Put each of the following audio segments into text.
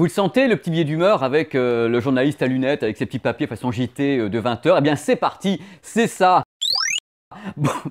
Vous le sentez, le petit billet d'humeur avec euh, le journaliste à lunettes, avec ses petits papiers façon JT euh, de 20h Eh bien c'est parti, c'est ça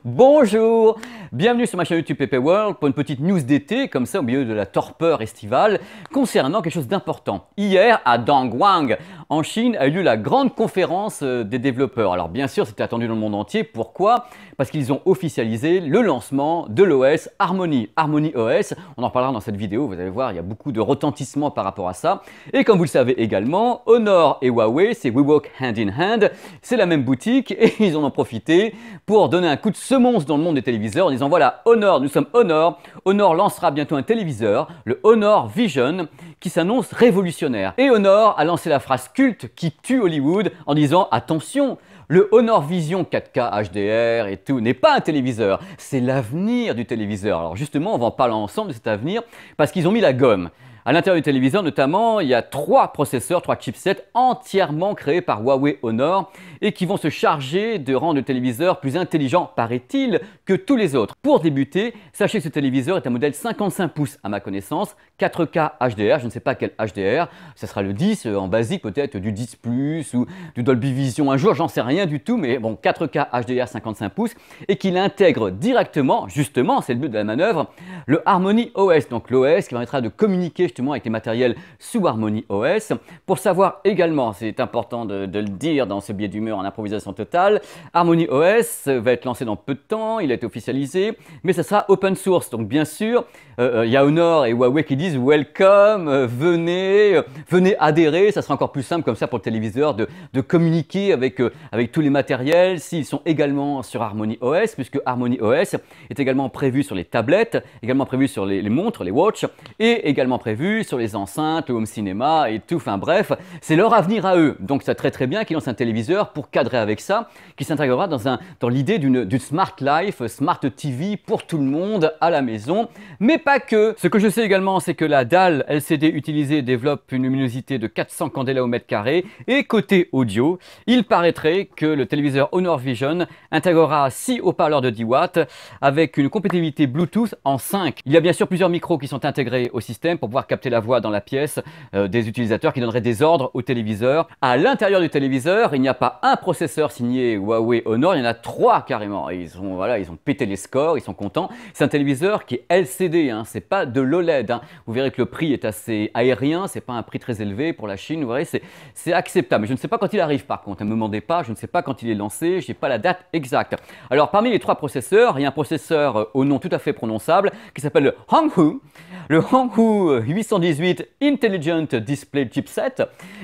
Bonjour Bienvenue sur ma chaîne YouTube Pepe World pour une petite news d'été, comme ça au milieu de la torpeur estivale, concernant quelque chose d'important. Hier, à Dangwang, en Chine, a eu lieu la grande conférence euh, des développeurs. Alors bien sûr, c'était attendu dans le monde entier. Pourquoi Parce qu'ils ont officialisé le lancement de l'OS Harmony. Harmony OS, on en parlera dans cette vidéo, vous allez voir, il y a beaucoup de retentissement par rapport à ça. Et comme vous le savez également, Honor et Huawei, c'est Walk Hand in Hand, c'est la même boutique et ils en ont profité pour donner un coup de semonce dans le monde des téléviseurs en disant voilà, Honor, nous sommes Honor. Honor lancera bientôt un téléviseur, le Honor Vision, qui s'annonce révolutionnaire. Et Honor a lancé la phrase culte qui tue Hollywood en disant attention, le Honor Vision 4K HDR et tout n'est pas un téléviseur, c'est l'avenir du téléviseur. Alors justement, on va en parler ensemble de cet avenir parce qu'ils ont mis la gomme. À l'intérieur du téléviseur notamment, il y a trois processeurs, trois chipsets entièrement créés par Huawei Honor et qui vont se charger de rendre le téléviseur plus intelligent, paraît-il, que tous les autres. Pour débuter, sachez que ce téléviseur est un modèle 55 pouces à ma connaissance, 4K HDR, je ne sais pas quel HDR, ce sera le 10 euh, en basique peut-être du 10 Plus ou du Dolby Vision un jour, j'en sais rien du tout, mais bon, 4K HDR 55 pouces et qu'il intègre directement, justement, c'est le but de la manœuvre, le Harmony OS, donc l'OS qui permettra de communiquer justement avec les matériels sous Harmony OS. Pour savoir également, c'est important de, le dire dans ce biais d'humeur en improvisation totale, Harmony OS va être lancé dans peu de temps, il a été officialisé, mais ça sera open source. Donc bien sûr, il y a Honor et Huawei qui disent welcome, euh, venez, euh, venez adhérer, ça sera encore plus simple comme ça pour le téléviseur de, communiquer avec, euh, avec tous les matériels s'ils sont également sur Harmony OS, puisque Harmony OS est également prévu sur les tablettes, également prévu sur les, les montres, les watches, et également prévu sur les enceintes, le home cinéma et tout, enfin bref, c'est leur avenir à eux. Donc ça très très bien qu'ils lancent un téléviseur pour cadrer avec ça, qui s'intégrera dans, un, dans l'idée d'une, smart life, smart TV pour tout le monde à la maison, mais pas que. Ce que je sais également, c'est que la dalle LCD utilisée développe une luminosité de 400 candela au mètre carré, et côté audio, il paraîtrait que le téléviseur Honor Vision intégrera 6 haut-parleurs de 10 watts avec une compatibilité Bluetooth en 5. Il y a bien sûr plusieurs micros qui sont intégrés au système pour pouvoir capter la voix dans la pièce euh, des utilisateurs qui donneraient des ordres au téléviseur. À l'intérieur du téléviseur, il n'y a pas un processeur signé Huawei Honor, il y en a trois carrément. ils ont, voilà, ils ont pété les scores, ils sont contents. C'est un téléviseur qui est LCD, hein, c'est pas de l'OLED. Hein. Vous verrez que le prix est assez aérien, c'est pas un prix très élevé pour la Chine, vous voyez, c'est acceptable. Mais je ne sais pas quand il arrive par contre, ne hein, me demandez pas, je ne sais pas quand il est lancé, je n'ai pas la date exacte. Alors parmi les trois processeurs, il y a un processeur euh, au nom tout à fait prononçable qui s'appelle le Honghu. Le Hanghu 818 Intelligent Display Chipset.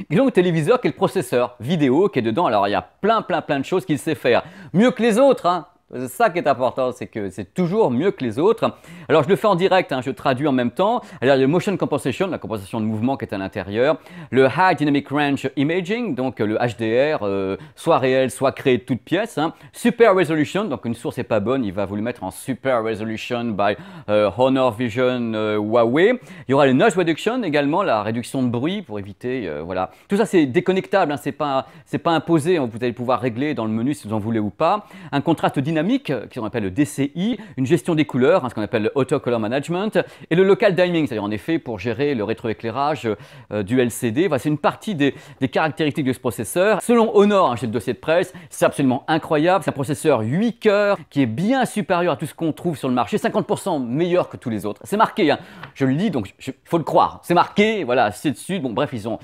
Et donc, téléviseur qui est le processeur vidéo qui est dedans. Alors, il y a plein, plein, plein de choses qu'il sait faire. Mieux que les autres, hein. C'est ça qui est important, c'est que c'est toujours mieux que les autres. Alors je le fais en direct, hein, je traduis en même temps. Alors le motion compensation, la compensation de mouvement qui est à l'intérieur, le high dynamic range imaging, donc le HDR, euh, soit réel, soit créé de toute pièce, hein. super resolution, donc une source n'est pas bonne, il va vous le mettre en super resolution by euh, Honor Vision euh, Huawei. Il y aura le noise reduction également, la réduction de bruit pour éviter, voilà. Tout ça c'est déconnectable, hein, c'est pas c'est pas imposé, vous allez pouvoir régler dans le menu si vous en voulez ou pas. Un contraste dynamique qui qu'on appelle le DCI, une gestion des couleurs, hein, ce qu'on appelle le Color management, et le local dimming, c'est-à-dire en effet pour gérer le rétroéclairage euh, du LCD. c'est une partie des, des, caractéristiques de ce processeur. Selon Honor, hein, j'ai le dossier de presse, c'est absolument incroyable. C'est un processeur 8 cœurs qui est bien supérieur à tout ce qu'on trouve sur le marché, 50% meilleur que tous les autres. C'est marqué, hein. je le lis donc il faut le croire. C'est marqué, voilà, c'est dessus. Bon, bref, ils, sont,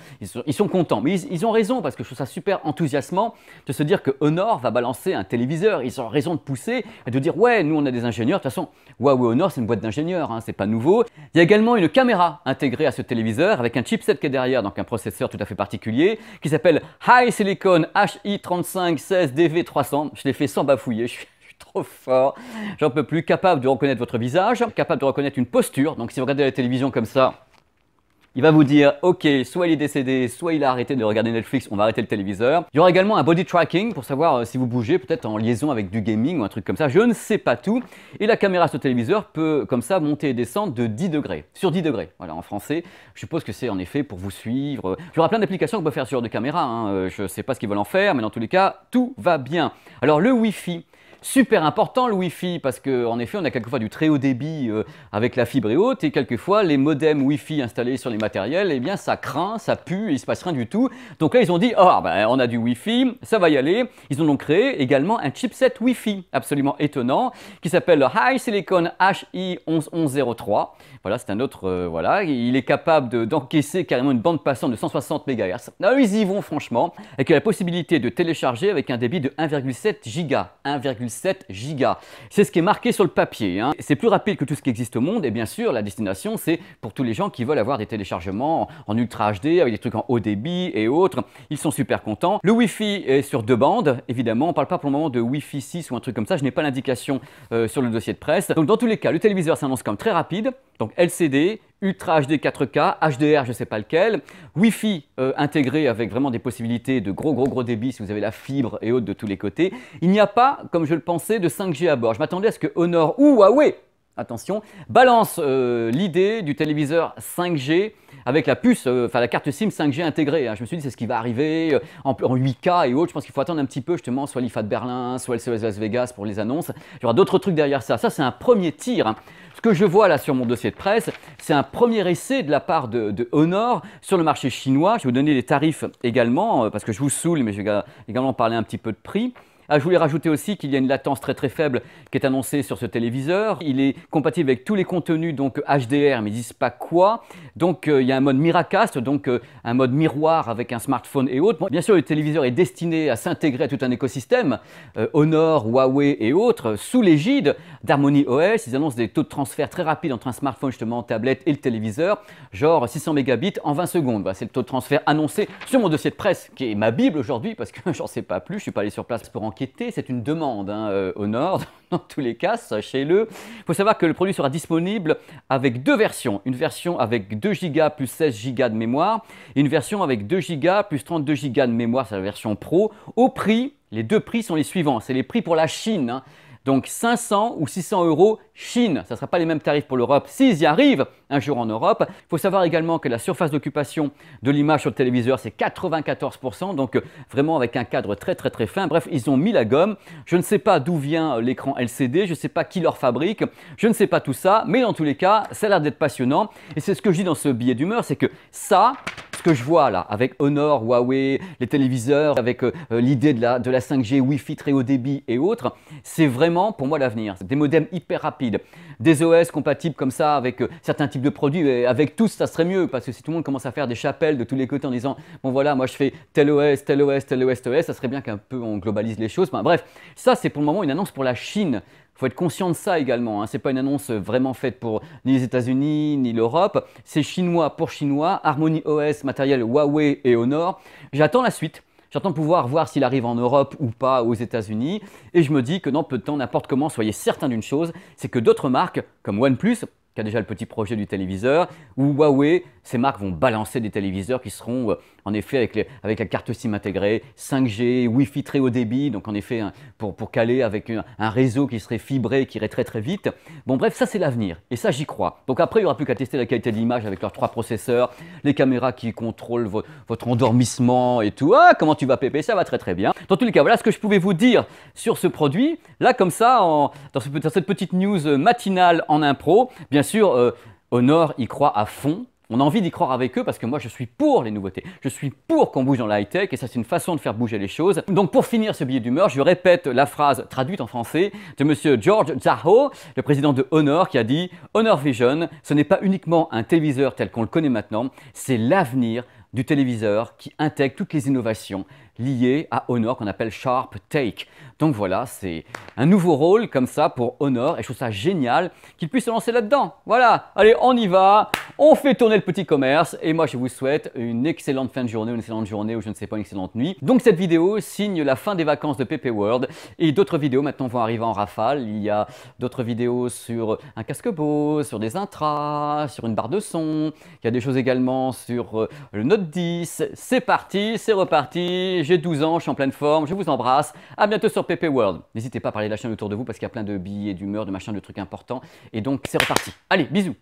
ils sont, contents. Mais ils, ont raison parce que je trouve ça super enthousiasmant de se dire que Honor va balancer un téléviseur. Ils ont raison de pousser et de dire ouais, nous on a des ingénieurs. De toute façon, Huawei Honor c'est une boîte d'ingénieurs, hein, c'est pas nouveau. Il y a également une caméra intégrée à ce téléviseur avec un chipset qui est derrière, donc un processeur tout à fait particulier qui s'appelle High Silicon HI3516DV300. Je l'ai fait sans bafouiller. Je suis trop fort. J'en peux plus. Capable de reconnaître votre visage, capable de reconnaître une posture. Donc si vous regardez la télévision comme ça, il va vous dire ok, soit il est décédé, soit il a arrêté de regarder Netflix, on va arrêter le téléviseur. Il y aura également un body tracking pour savoir euh, si vous bougez, peut-être en liaison avec du gaming ou un truc comme ça, je ne sais pas tout. Et la caméra sur le téléviseur peut comme ça monter et descendre de 10 degrés, sur 10 degrés, voilà en français. Je suppose que c'est en effet pour vous suivre. Il y aura plein d'applications qu'on peut faire sur de caméra, hein. euh, je ne sais pas ce qu'ils veulent en faire, mais dans tous les cas, tout va bien. Alors le Wi-Fi. Super important le Wi-Fi, parce qu'en effet, on a quelquefois du très haut débit euh, avec la fibre et haute, et quelquefois, les modems Wi-Fi installés sur les matériels, eh bien, ça craint, ça pue, il se passe rien du tout. Donc là, ils ont dit, oh, ben, on a du Wi-Fi, ça va y aller. Ils ont donc créé également un chipset Wi-Fi, absolument étonnant, qui s'appelle le High Silicon HI11103. Voilà, c'est un autre, euh, voilà, il est capable d'encaisser carrément une bande passante de 160 MHz. Là, ils y vont, franchement, avec la possibilité de télécharger avec un débit de 1,7 giga, 7 giga. C'est ce qui est marqué sur le papier. Hein. C'est plus rapide que tout ce qui existe au monde et bien sûr la destination c'est pour tous les gens qui veulent avoir des téléchargements en Ultra HD avec des trucs en haut débit et autres. Ils sont super contents. Le Wi-Fi est sur deux bandes, évidemment. On ne parle pas pour le moment de Wi-Fi 6 ou un truc comme ça. Je n'ai pas l'indication euh, sur le dossier de presse. Donc dans tous les cas, le téléviseur s'annonce comme très rapide. Donc LCD, Ultra HD 4K, HDR, je ne sais pas lequel, Wi-Fi euh, intégré avec vraiment des possibilités de gros gros gros débit si vous avez la fibre et autres de tous les côtés. Il n'y a pas, comme je le pensais, de 5G à bord. Je m'attendais à ce que Honor ou Huawei Attention, balance euh, l'idée du téléviseur 5G avec la puce, euh, enfin la carte SIM 5G intégrée. Hein. Je me suis dit, c'est ce qui va arriver euh, en, 8K et autres. Je pense qu'il faut attendre un petit peu, justement, soit l'IFA de Berlin, soit le CES Las Vegas pour les annonces. Il y aura d'autres trucs derrière ça. Ça, c'est un premier tir. Hein. Ce que je vois là sur mon dossier de presse, c'est un premier essai de la part de, de, Honor sur le marché chinois. Je vais vous donner les tarifs également, parce que je vous saoule, mais je vais également parler un petit peu de prix. Ah, je voulais rajouter aussi qu'il y a une latence très très faible qui est annoncée sur ce téléviseur. Il est compatible avec tous les contenus donc HDR, mais ils disent pas quoi. Donc euh, il y a un mode Miracast, donc euh, un mode miroir avec un smartphone et autres. bien sûr, le téléviseur est destiné à s'intégrer à tout un écosystème, euh, Honor, Huawei et autres, sous l'égide d'Harmony OS. Ils annoncent des taux de transfert très rapides entre un smartphone justement, tablette et le téléviseur, genre 600 mégabits en 20 secondes. c'est le taux de transfert annoncé sur mon dossier de presse, qui est ma bible aujourd'hui parce que je j'en sais pas plus, je suis pas allé sur place pour enquêter c'est une demande hein, euh, au Nord, dans tous les cas, sachez-le. Il faut savoir que le produit sera disponible avec deux versions. Une version avec 2 Go plus 16 Go de mémoire, une version avec 2 Go plus 32 Go de mémoire, c'est la version Pro, au prix, les deux prix sont les suivants, c'est les prix pour la Chine. Hein. Donc 500 ou 600 euros Chine. Ça ne sera pas les mêmes tarifs pour l'Europe s'ils y arrivent un jour en Europe. Il faut savoir également que la surface d'occupation de l'image sur le téléviseur, c'est 94%. Donc vraiment avec un cadre très très très fin. Bref, ils ont mis la gomme. Je ne sais pas d'où vient l'écran LCD. Je ne sais pas qui leur fabrique. Je ne sais pas tout ça. Mais dans tous les cas, ça a l'air d'être passionnant. Et c'est ce que je dis dans ce billet d'humeur, c'est que ça, ce que je vois là, avec Honor, Huawei, les téléviseurs, avec euh, euh, l'idée de la, 5G, Wi-Fi très haut débit et autres, c'est vraiment pour moi l'avenir. Des modems hyper rapides, des OS compatibles comme ça avec euh, certains types de produits, et avec tous ça serait mieux, parce que si tout le monde commence à faire des chapelles de tous les côtés en disant bon voilà, moi je fais tel OS, tel OS, tel OS, tel OS, ça serait bien qu'un peu on globalise les choses. bref, ça c'est pour le moment une annonce pour la Chine faut être conscient de ça également. Hein. Ce n'est pas une annonce vraiment faite pour ni les États-Unis ni l'Europe. C'est chinois pour chinois, Harmony OS, matériel Huawei et Honor. J'attends la suite. J'attends pouvoir voir s'il arrive en Europe ou pas aux États-Unis. Et je me dis que dans peu de temps, n'importe comment, soyez certain d'une chose, c'est que d'autres marques, comme OnePlus, qui a déjà le petit projet du téléviseur, ou Huawei, ces marques vont balancer des téléviseurs qui seront euh, en effet avec, les, avec, la carte SIM intégrée, 5G, Wi-Fi très haut débit, donc en effet hein, pour, pour, caler avec un, réseau qui serait fibré, qui irait très très vite. Bon bref, ça c'est l'avenir, et ça j'y crois. Donc après, il n'y aura plus qu'à tester la qualité de l'image avec leurs trois processeurs, les caméras qui contrôlent votre endormissement et tout. Ah, comment tu vas pépé, ça va très très bien. Dans tous les cas, voilà ce que je pouvais vous dire sur ce produit. Là comme ça, dans, dans, cette petite news euh, matinale en impro, bien bien sûr, Honor euh, y croit à fond. On a envie d'y croire avec eux parce que moi je suis pour les nouveautés. Je suis pour qu'on bouge dans la high-tech et ça c'est une façon de faire bouger les choses. Donc pour finir ce billet d'humeur, je répète la phrase traduite en français de monsieur George Zaho, le président de Honor, qui a dit Honor Vision, ce n'est pas uniquement un téléviseur tel qu'on le connaît maintenant, c'est l'avenir du téléviseur qui intègre toutes les innovations lié à Honor qu'on appelle Sharp Take. Donc voilà, c'est un nouveau rôle comme ça pour Honor et je trouve ça génial qu'il puisse se lancer là-dedans. Voilà, allez, on y va, on fait tourner le petit commerce et moi je vous souhaite une excellente fin de journée, une excellente journée ou je ne sais pas, une excellente nuit. Donc cette vidéo signe la fin des vacances de PP World et d'autres vidéos maintenant vont arriver en rafale. Il y a d'autres vidéos sur un casque beau, sur des intras, sur une barre de son. Il y a des choses également sur euh, le Note 10. C'est parti, c'est reparti j'ai 12 ans, je suis en pleine forme, je vous embrasse. À bientôt sur PP World. N'hésitez pas à parler de la chaîne autour de vous parce qu'il y a plein de billets d'humeur, de machin, de trucs importants. Et donc, c'est reparti. Allez, bisous